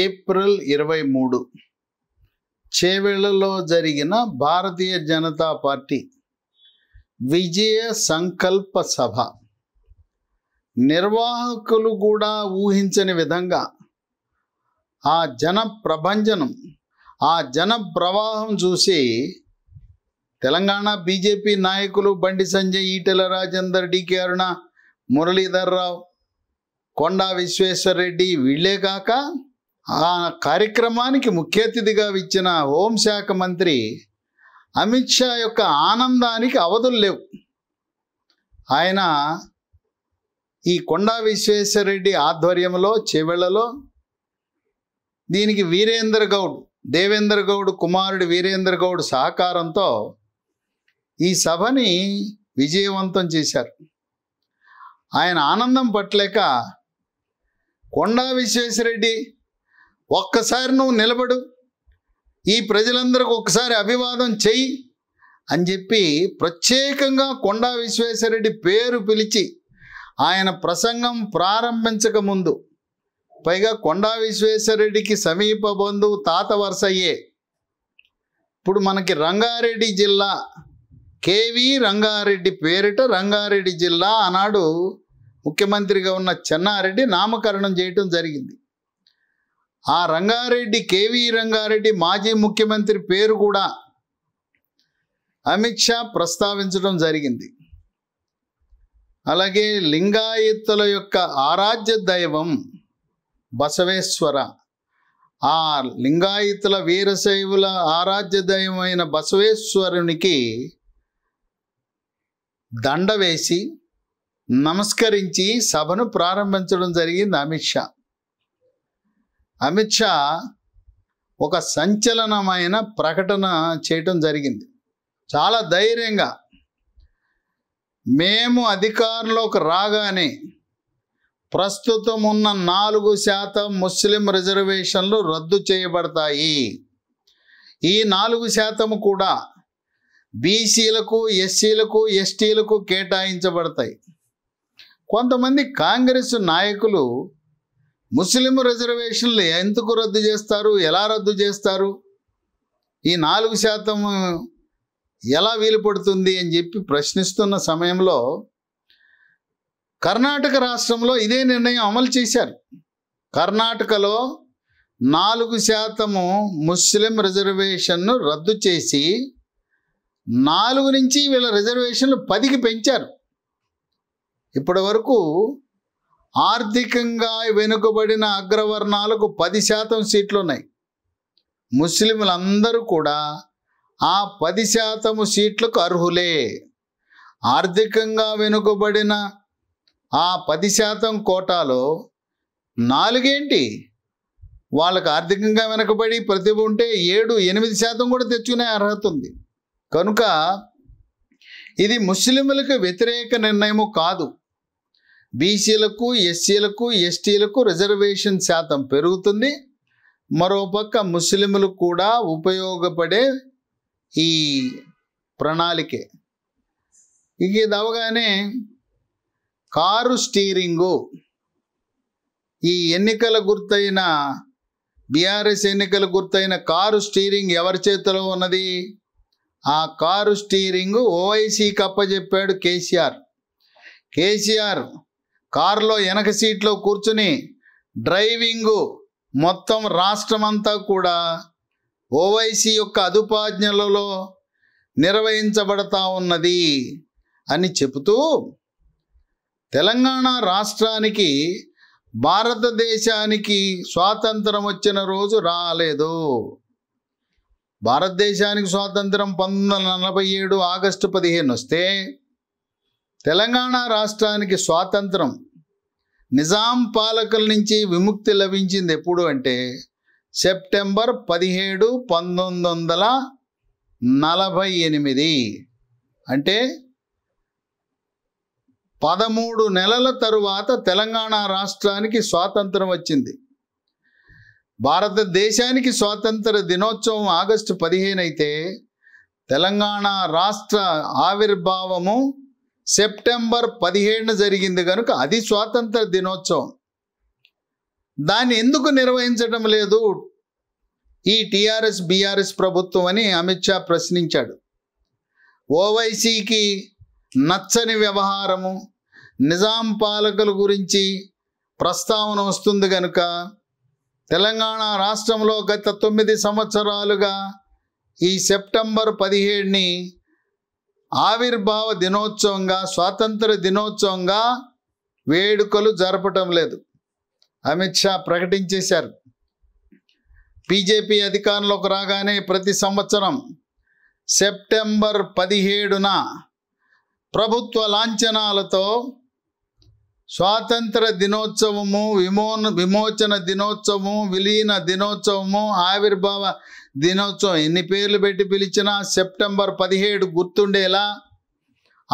April ఇరవై మూడు చేవెళ్లలో జరిగిన భారతీయ జనతా పార్టీ విజయ సంకల్ప సభ నిర్వాహకులు కూడా ఊహించని విధంగా ఆ జన ప్రభంజనం ఆ జన ప్రవాహం చూసి తెలంగాణ బీజేపీ నాయకులు బండి సంజయ్ ఈటెల రాజేందర్ డికే అరుణ మురళీధర్ రావు కొండా రెడ్డి వీళ్ళే కాక ఆ కార్యక్రమానికి ముఖ్య అతిథిగా ఇచ్చిన హోంశాఖ మంత్రి అమిత్ షా యొక్క ఆనందానికి అవధులు లేవు ఆయన ఈ కొండా విశ్వేశ్వరరెడ్డి ఆధ్వర్యంలో చెవెళ్లలో దీనికి వీరేంద్ర గౌడ్ దేవేంద్ర గౌడ్ కుమారుడు వీరేంద్ర గౌడ్ సహకారంతో ఈ సభని విజయవంతం చేశారు ఆయన ఆనందం పట్టలేక కొండా విశ్వేశ్వరరెడ్డి ఒక్కసారి నువ్వు నిలబడు ఈ ప్రజలందరికీ ఒకసారి అభివాదం చెయ్యి అని చెప్పి ప్రత్యేకంగా కొండా విశ్వేశ్వరరెడ్డి పేరు పిలిచి ఆయన ప్రసంగం ప్రారంభించక ముందు పైగా కొండా విశ్వేశ్వరరెడ్డికి సమీప బంధువు తాత వరుసయ్యే ఇప్పుడు మనకి రంగారెడ్డి జిల్లా కేవి రంగారెడ్డి పేరిట రంగారెడ్డి జిల్లా అన్నాడు ముఖ్యమంత్రిగా ఉన్న చెన్నారెడ్డి నామకరణం చేయటం జరిగింది ఆ రంగారెడ్డి కేవీ రంగారెడ్డి మాజీ ముఖ్యమంత్రి పేరు కూడా అమిత్ షా ప్రస్తావించడం జరిగింది అలాగే లింగాయత్తుల యొక్క ఆరాధ్య దైవం బసవేశ్వర ఆ లింగాయత్తుల వీరశైవుల ఆరాధ్య దైవమైన బసవేశ్వరునికి దండ వేసి నమస్కరించి సభను ప్రారంభించడం జరిగింది అమిత్ షా అమిత్ షా ఒక సంచలనమైన ప్రకటన చేయటం జరిగింది చాలా ధైర్యంగా మేము అధికారంలోకి రాగానే ప్రస్తుతం ఉన్న నాలుగు శాతం ముస్లిం రిజర్వేషన్లు రద్దు చేయబడతాయి ఈ నాలుగు శాతం కూడా బీసీలకు ఎస్సీలకు ఎస్టీలకు కేటాయించబడతాయి కొంతమంది కాంగ్రెస్ నాయకులు ముస్లిం రిజర్వేషన్లు ఎందుకు రద్దు చేస్తారు ఎలా రద్దు చేస్తారు ఈ నాలుగు శాతం ఎలా వీలు పడుతుంది అని చెప్పి ప్రశ్నిస్తున్న సమయంలో కర్ణాటక రాష్ట్రంలో ఇదే నిర్ణయం అమలు చేశారు కర్ణాటకలో నాలుగు శాతము ముస్లిం రిజర్వేషన్ను రద్దు చేసి నాలుగు నుంచి వీళ్ళ రిజర్వేషన్లు పదికి పెంచారు ఇప్పటి వరకు ఆర్థికంగా వెనుకబడిన అగ్రవర్ణాలకు పది శాతం సీట్లు ఉన్నాయి ముస్లింలందరూ కూడా ఆ పది శాతము సీట్లకు అర్హులే ఆర్థికంగా వెనుకబడిన ఆ పది శాతం కోటాలో నాలుగేంటి వాళ్ళకు ఆర్థికంగా వెనుకబడి ప్రతిభ ఉంటే ఏడు ఎనిమిది శాతం కూడా తెచ్చుకునే అర్హత ఉంది కనుక ఇది ముస్లింలకు వ్యతిరేక నిర్ణయము కాదు బీసీలకు ఎస్సీలకు ఎస్టీలకు రిజర్వేషన్ శాతం పెరుగుతుంది మరోపక్క ముస్లింలు కూడా ఉపయోగపడే ఈ ప్రణాళికే ఇక ఇది అవగానే కారు స్టీరింగు ఈ ఎన్నికల గుర్తైన బీఆర్ఎస్ ఎన్నికల గుర్తైన కారు స్టీరింగ్ ఎవరి చేతిలో ఉన్నది ఆ కారు స్టీరింగ్ ఓవైసీకి అప్పజెప్పాడు కేసీఆర్ కేసీఆర్ కారులో వెనక సీట్లో కూర్చుని డ్రైవింగు మొత్తం రాష్ట్రమంతా కూడా ఓవైసీ యొక్క అదుపాజ్ఞలలో నిర్వహించబడతా ఉన్నది అని చెబుతూ తెలంగాణ రాష్ట్రానికి భారతదేశానికి స్వాతంత్రం వచ్చిన రోజు రాలేదు భారతదేశానికి స్వాతంత్రం పంతొమ్మిది వందల నలభై ఏడు ఆగస్టు పదిహేను వస్తే తెలంగాణ రాష్ట్రానికి స్వాతంత్రం నిజాం పాలకుల నుంచి విముక్తి లభించింది ఎప్పుడు అంటే సెప్టెంబర్ పదిహేడు పంతొమ్మిది వందల నలభై ఎనిమిది అంటే పదమూడు నెలల తరువాత తెలంగాణ రాష్ట్రానికి స్వాతంత్రం వచ్చింది భారతదేశానికి స్వాతంత్ర దినోత్సవం ఆగస్టు పదిహేను అయితే తెలంగాణ రాష్ట్ర ఆవిర్భావము సెప్టెంబర్ పదిహేడున జరిగింది కనుక అది స్వాతంత్ర దినోత్సవం దాన్ని ఎందుకు నిర్వహించడం లేదు ఈ టీఆర్ఎస్ బీఆర్ఎస్ ప్రభుత్వం అని అమిత్ షా ప్రశ్నించాడు ఓవైసీకి నచ్చని వ్యవహారము నిజాం పాలకుల గురించి ప్రస్తావన వస్తుంది కనుక తెలంగాణ రాష్ట్రంలో గత తొమ్మిది సంవత్సరాలుగా ఈ సెప్టెంబర్ పదిహేడుని ఆవిర్భావ దినోత్సవంగా స్వాతంత్ర దినోత్సవంగా వేడుకలు జరపటం లేదు అమిత్ షా ప్రకటించేశారు బీజేపీ అధికారంలోకి రాగానే ప్రతి సంవత్సరం సెప్టెంబర్ పదిహేడున ప్రభుత్వ లాంఛనాలతో స్వాతంత్ర దినోత్సవము విమోన విమోచన దినోత్సవము విలీన దినోత్సవము ఆవిర్భావ దినోత్సవం ఎన్ని పేర్లు పెట్టి పిలిచినా సెప్టెంబర్ పదిహేడు గుర్తుండేలా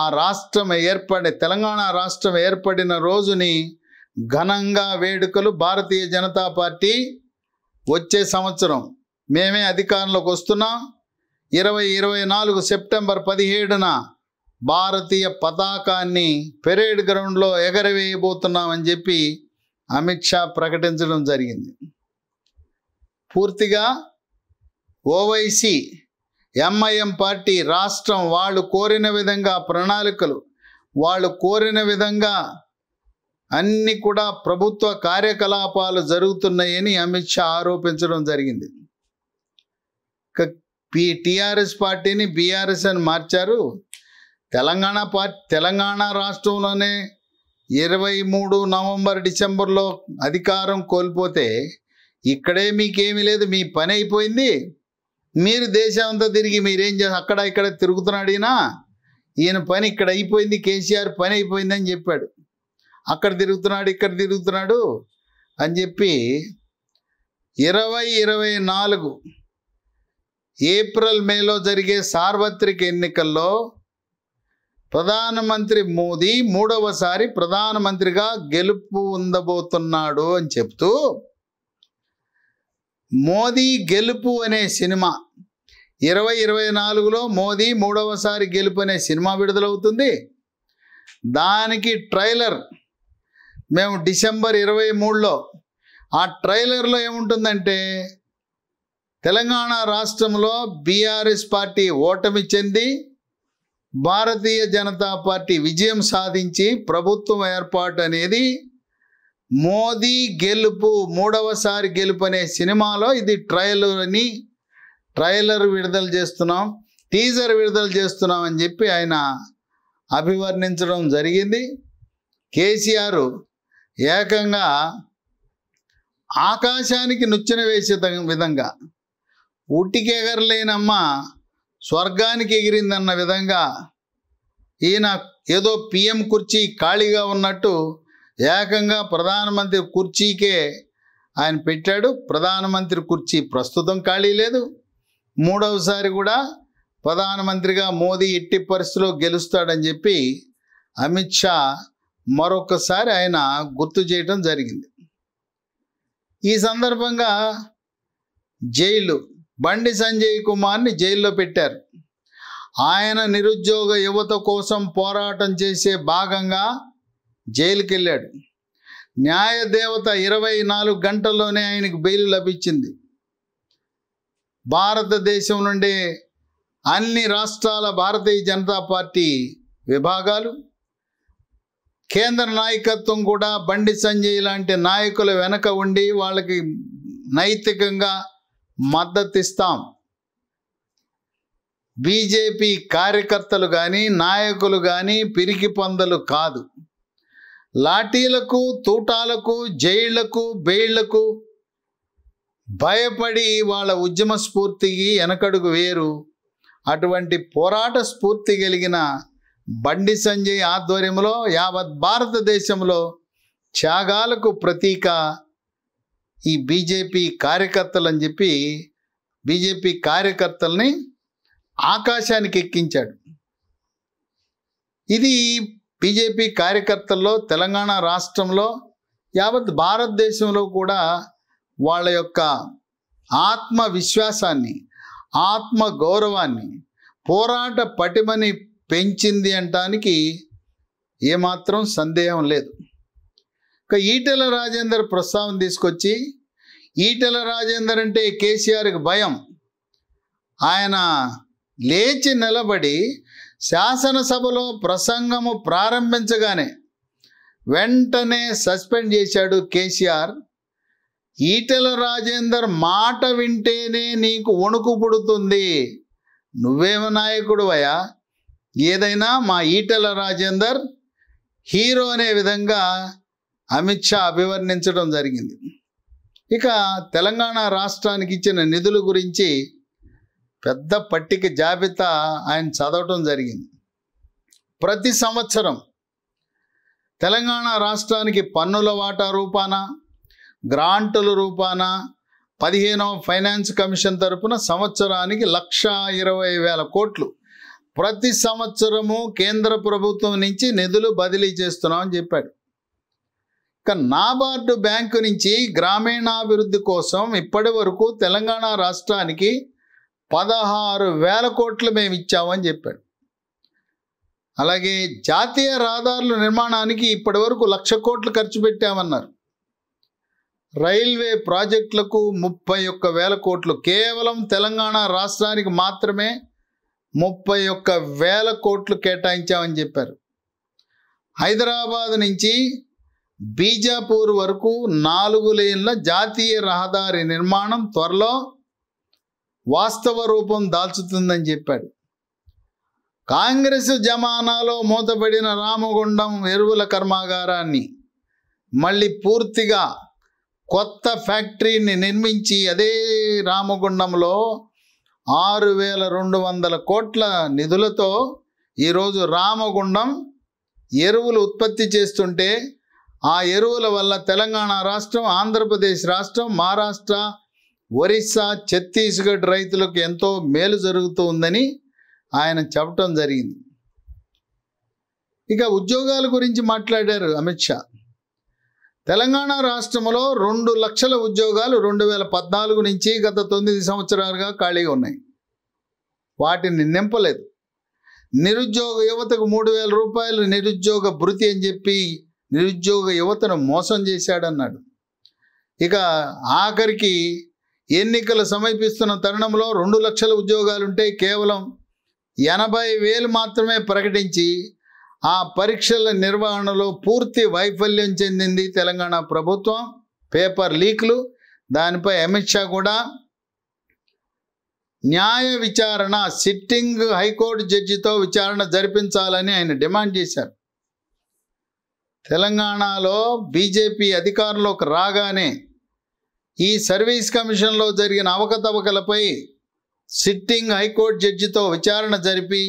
ఆ రాష్ట్రం ఏర్పడే తెలంగాణ రాష్ట్రం ఏర్పడిన రోజుని ఘనంగా వేడుకలు భారతీయ జనతా పార్టీ వచ్చే సంవత్సరం మేమే అధికారంలోకి వస్తున్నాం ఇరవై ఇరవై నాలుగు సెప్టెంబర్ పదిహేడున భారతీయ పతాకాన్ని పెరేడ్ గ్రౌండ్లో ఎగరవేయబోతున్నామని చెప్పి అమిత్ షా ప్రకటించడం జరిగింది పూర్తిగా ఓవైసీ ఎంఐఎం పార్టీ రాష్ట్రం వాళ్ళు కోరిన విధంగా ప్రణాళికలు వాళ్ళు కోరిన విధంగా అన్ని కూడా ప్రభుత్వ కార్యకలాపాలు జరుగుతున్నాయని అమిత్ షా ఆరోపించడం జరిగింది టిఆర్ఎస్ పార్టీని బీఆర్ఎస్ అని మార్చారు తెలంగాణ పార్టీ తెలంగాణ రాష్ట్రంలోనే ఇరవై మూడు నవంబర్ డిసెంబర్లో అధికారం కోల్పోతే ఇక్కడే మీకేమీ లేదు మీ పని అయిపోయింది మీరు దేశం అంతా తిరిగి మీరేం చేసి అక్కడ ఇక్కడ తిరుగుతున్నాడినా ఈయన పని ఇక్కడ అయిపోయింది కేసీఆర్ పని అయిపోయింది అని చెప్పాడు అక్కడ తిరుగుతున్నాడు ఇక్కడ తిరుగుతున్నాడు అని చెప్పి ఇరవై ఇరవై నాలుగు ఏప్రిల్ మేలో జరిగే సార్వత్రిక ఎన్నికల్లో ప్రధానమంత్రి మోదీ మూడవసారి ప్రధానమంత్రిగా గెలుపు ఉండబోతున్నాడు అని చెప్తూ మోదీ గెలుపు అనే సినిమా ఇరవై ఇరవై నాలుగులో మోదీ మూడవసారి గెలుపు అనే సినిమా విడుదలవుతుంది దానికి ట్రైలర్ మేము డిసెంబర్ ఇరవై మూడులో ఆ ట్రైలర్లో ఏముంటుందంటే తెలంగాణ రాష్ట్రంలో బీఆర్ఎస్ పార్టీ ఓటమి చెంది భారతీయ జనతా పార్టీ విజయం సాధించి ప్రభుత్వం ఏర్పాటు అనేది మోదీ గెలుపు మూడవసారి గెలుపు అనే సినిమాలో ఇది ట్రైలర్ అని ట్రైలర్ విడుదల చేస్తున్నాం టీజర్ విడుదల చేస్తున్నాం అని చెప్పి ఆయన అభివర్ణించడం జరిగింది కేసీఆర్ ఏకంగా ఆకాశానికి నుచ్చెన వేసే విధంగా ఉట్టికెగరలేనమ్మా స్వర్గానికి ఎగిరిందన్న విధంగా ఈయన ఏదో పిఎం కుర్చీ ఖాళీగా ఉన్నట్టు ఏకంగా ప్రధానమంత్రి కుర్చీకే ఆయన పెట్టాడు ప్రధానమంత్రి కుర్చీ ప్రస్తుతం ఖాళీ లేదు మూడవసారి కూడా ప్రధానమంత్రిగా మోదీ ఎట్టి పరిస్థితిలో గెలుస్తాడని చెప్పి అమిత్ షా మరొకసారి ఆయన గుర్తు చేయటం జరిగింది ఈ సందర్భంగా జైలు బండి సంజయ్ కుమార్ని జైల్లో పెట్టారు ఆయన నిరుద్యోగ యువత కోసం పోరాటం చేసే భాగంగా జైలుకి వెళ్ళాడు దేవత ఇరవై నాలుగు గంటల్లోనే ఆయనకు బెయిల్ లభించింది భారతదేశం నుండి అన్ని రాష్ట్రాల భారతీయ జనతా పార్టీ విభాగాలు కేంద్ర నాయకత్వం కూడా బండి సంజయ్ లాంటి నాయకుల వెనక ఉండి వాళ్ళకి నైతికంగా మద్దతిస్తాం బీజేపీ కార్యకర్తలు కానీ నాయకులు కానీ పిరికి పందలు కాదు లాఠీలకు తూటాలకు జైళ్లకు బెయిళ్లకు భయపడి వాళ్ళ ఉద్యమ స్ఫూర్తికి వెనకడుగు వేరు అటువంటి పోరాట స్ఫూర్తి కలిగిన బండి సంజయ్ ఆధ్వర్యంలో యావత్ భారతదేశంలో త్యాగాలకు ప్రతీక ఈ బీజేపీ కార్యకర్తలు అని చెప్పి బీజేపీ కార్యకర్తల్ని ఆకాశానికి ఎక్కించాడు ఇది బీజేపీ కార్యకర్తల్లో తెలంగాణ రాష్ట్రంలో యావత్ భారతదేశంలో కూడా వాళ్ళ యొక్క ఆత్మవిశ్వాసాన్ని ఆత్మ గౌరవాన్ని పోరాట పటిమని పెంచింది అనటానికి ఏమాత్రం సందేహం లేదు ఒక ఈటెల రాజేందర్ ప్రస్తావన తీసుకొచ్చి ఈటెల రాజేందర్ అంటే కేసీఆర్కి భయం ఆయన లేచి నిలబడి శాసనసభలో ప్రసంగము ప్రారంభించగానే వెంటనే సస్పెండ్ చేశాడు కేసీఆర్ ఈటెల రాజేందర్ మాట వింటేనే నీకు వణుకు పుడుతుంది నువ్వేమ అయ్యా ఏదైనా మా ఈటెల రాజేందర్ హీరో అనే విధంగా అమిత్ షా అభివర్ణించడం జరిగింది ఇక తెలంగాణ రాష్ట్రానికి ఇచ్చిన నిధుల గురించి పెద్ద పట్టిక జాబితా ఆయన చదవటం జరిగింది ప్రతి సంవత్సరం తెలంగాణ రాష్ట్రానికి పన్నుల వాటా రూపాన గ్రాంటుల రూపాన పదిహేనవ ఫైనాన్స్ కమిషన్ తరపున సంవత్సరానికి లక్ష ఇరవై వేల కోట్లు ప్రతి సంవత్సరము కేంద్ర ప్రభుత్వం నుంచి నిధులు బదిలీ చేస్తున్నామని చెప్పాడు నాబార్డు బ్యాంకు నుంచి గ్రామీణాభివృద్ధి కోసం ఇప్పటి వరకు తెలంగాణ రాష్ట్రానికి పదహారు వేల కోట్లు మేము ఇచ్చామని చెప్పాడు అలాగే జాతీయ రహదారుల నిర్మాణానికి ఇప్పటి వరకు లక్ష కోట్లు ఖర్చు పెట్టామన్నారు రైల్వే ప్రాజెక్టులకు ముప్పై ఒక్క వేల కోట్లు కేవలం తెలంగాణ రాష్ట్రానికి మాత్రమే ముప్పై ఒక్క వేల కోట్లు కేటాయించామని చెప్పారు హైదరాబాద్ నుంచి బీజాపూర్ వరకు నాలుగు లేన్ల జాతీయ రహదారి నిర్మాణం త్వరలో వాస్తవ రూపం దాల్చుతుందని చెప్పాడు కాంగ్రెస్ జమానాలో మూతబడిన రామగుండం ఎరువుల కర్మాగారాన్ని మళ్ళీ పూర్తిగా కొత్త ఫ్యాక్టరీని నిర్మించి అదే రామగుండంలో ఆరు వేల రెండు వందల కోట్ల నిధులతో ఈరోజు రామగుండం ఎరువులు ఉత్పత్తి చేస్తుంటే ఆ ఎరువుల వల్ల తెలంగాణ రాష్ట్రం ఆంధ్రప్రదేశ్ రాష్ట్రం మహారాష్ట్ర ఒరిస్సా ఛత్తీస్గఢ్ రైతులకు ఎంతో మేలు జరుగుతూ ఉందని ఆయన చెప్పటం జరిగింది ఇక ఉద్యోగాల గురించి మాట్లాడారు అమిత్ షా తెలంగాణ రాష్ట్రంలో రెండు లక్షల ఉద్యోగాలు రెండు వేల పద్నాలుగు నుంచి గత తొమ్మిది సంవత్సరాలుగా ఖాళీగా ఉన్నాయి వాటిని నింపలేదు నిరుద్యోగ యువతకు మూడు వేల రూపాయలు నిరుద్యోగ భృతి అని చెప్పి నిరుద్యోగ యువతను మోసం చేశాడన్నాడు ఇక ఆఖరికి ఎన్నికలు సమీపిస్తున్న తరుణంలో రెండు లక్షల ఉద్యోగాలుంటే కేవలం ఎనభై వేలు మాత్రమే ప్రకటించి ఆ పరీక్షల నిర్వహణలో పూర్తి వైఫల్యం చెందింది తెలంగాణ ప్రభుత్వం పేపర్ లీక్లు దానిపై అమిత్ షా కూడా న్యాయ విచారణ సిట్టింగ్ హైకోర్టు జడ్జితో విచారణ జరిపించాలని ఆయన డిమాండ్ చేశారు తెలంగాణలో బీజేపీ అధికారంలోకి రాగానే ఈ సర్వీస్ కమిషన్లో జరిగిన అవకతవకలపై సిట్టింగ్ హైకోర్టు జడ్జితో విచారణ జరిపి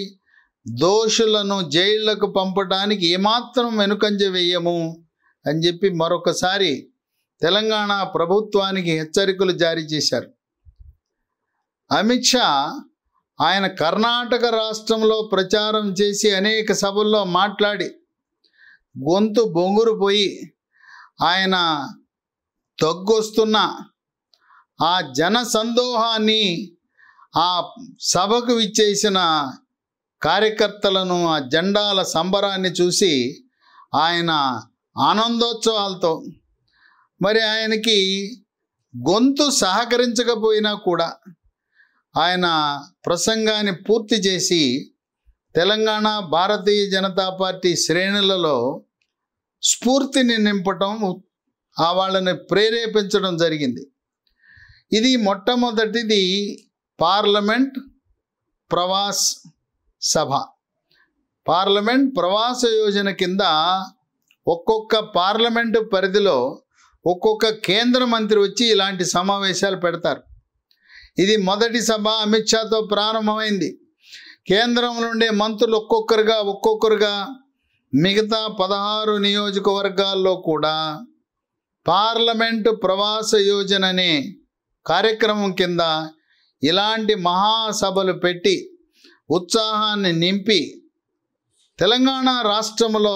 దోషులను జైళ్లకు పంపడానికి ఏమాత్రం వెనుకంజ వేయము అని చెప్పి మరొకసారి తెలంగాణ ప్రభుత్వానికి హెచ్చరికలు జారీ చేశారు అమిత్ షా ఆయన కర్ణాటక రాష్ట్రంలో ప్రచారం చేసి అనేక సభల్లో మాట్లాడి గొంతు బొంగురు పోయి ఆయన తగ్గొస్తున్న ఆ జన సందోహాన్ని ఆ సభకు విచ్చేసిన కార్యకర్తలను ఆ జెండాల సంబరాన్ని చూసి ఆయన ఆనందోత్సవాలతో మరి ఆయనకి గొంతు సహకరించకపోయినా కూడా ఆయన ప్రసంగాన్ని పూర్తి చేసి తెలంగాణ భారతీయ జనతా పార్టీ శ్రేణులలో స్ఫూర్తిని నింపటం ఆ వాళ్ళని ప్రేరేపించడం జరిగింది ఇది మొట్టమొదటిది పార్లమెంట్ ప్రవాస్ సభ పార్లమెంట్ ప్రవాస యోజన కింద ఒక్కొక్క పార్లమెంటు పరిధిలో ఒక్కొక్క కేంద్ర మంత్రి వచ్చి ఇలాంటి సమావేశాలు పెడతారు ఇది మొదటి సభ అమిత్ షాతో ప్రారంభమైంది కేంద్రం నుండి మంత్రులు ఒక్కొక్కరుగా ఒక్కొక్కరుగా మిగతా పదహారు నియోజకవర్గాల్లో కూడా పార్లమెంటు ప్రవాస యోజన అనే కార్యక్రమం కింద ఇలాంటి మహాసభలు పెట్టి ఉత్సాహాన్ని నింపి తెలంగాణ రాష్ట్రంలో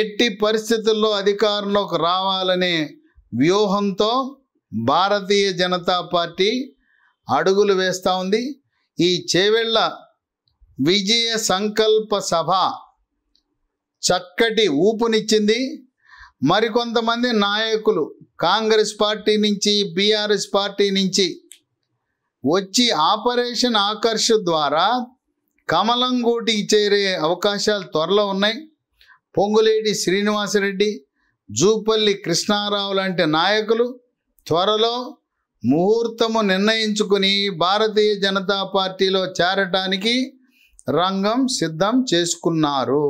ఎట్టి పరిస్థితుల్లో అధికారంలోకి రావాలనే వ్యూహంతో భారతీయ జనతా పార్టీ అడుగులు వేస్తూ ఉంది ఈ చేవెళ్ళ విజయ సంకల్ప సభ చక్కటి ఊపునిచ్చింది మరికొంతమంది నాయకులు కాంగ్రెస్ పార్టీ నుంచి బీఆర్ఎస్ పార్టీ నుంచి వచ్చి ఆపరేషన్ ఆకర్ష్ ద్వారా కమలంగూటికి చేరే అవకాశాలు త్వరలో ఉన్నాయి పొంగులేటి శ్రీనివాసరెడ్డి జూపల్లి కృష్ణారావు లాంటి నాయకులు త్వరలో ముహూర్తము నిర్ణయించుకుని భారతీయ జనతా పార్టీలో చేరటానికి రంగం సిద్ధం చేసుకున్నారు